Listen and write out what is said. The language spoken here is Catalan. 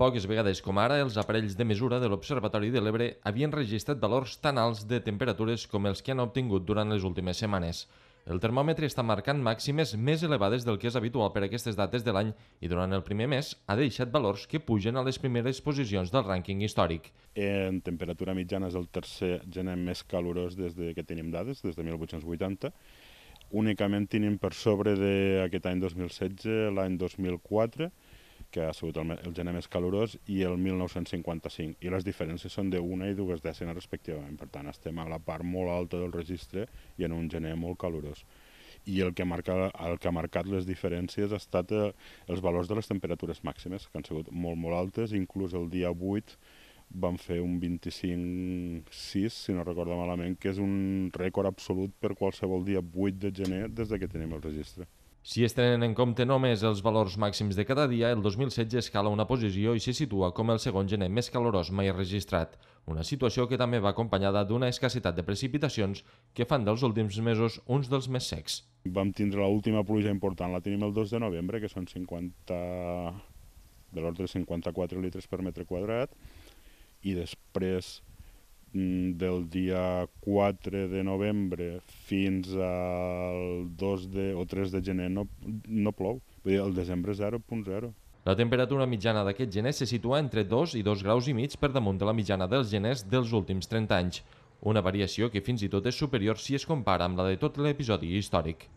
Poques vegades com ara, els aparells de mesura de l'Observatori de l'Ebre havien registrat valors tan alts de temperatures com els que han obtingut durant les últimes setmanes. El termòmetre està marcant màximes més elevades del que és habitual per aquestes dates de l'any i durant el primer mes ha deixat valors que pugen a les primeres posicions del rànquing històric. En temperatura mitjana és el tercer gener més calorós des de que tenim dades, des de 1880, únicament tenim per sobre d'aquest any 2016, l'any 2004, que ha sigut el, el gener més calorós, i el 1955. I les diferències són de i dues dècenes respectivament. Per tant, estem a la part molt alta del registre i en un gener molt calorós. I el que, marca, el que ha marcat les diferències ha estat eh, els valors de les temperatures màximes, que han sigut molt, molt altes. Inclús el dia 8 van fer un 25-6, si no recordo malament, que és un rècord absolut per qualsevol dia 8 de gener des de que tenim el registre. Si es tenen en compte només els valors màxims de cada dia, el 2016 escala una posició i se situa com el segon gener més calorós mai registrat, una situació que també va acompanyada d'una escassetat de precipitacions que fan dels últims mesos uns dels més secs. Vam tindre l'última pluja important, la tenim el 2 de novembre, que són 50, de l'ordre de 54 litres per metre quadrat, i després Mm, del dia 4 de novembre fins al 2 de, o 3 de gener no, no plou. Vull dir, el desembre és 0.0. La temperatura mitjana d'aquest gener se situa entre 2 i 2 graus i mig per damunt de la mitjana dels geners dels últims 30 anys, una variació que fins i tot és superior si es compara amb la de tot l'episodi històric.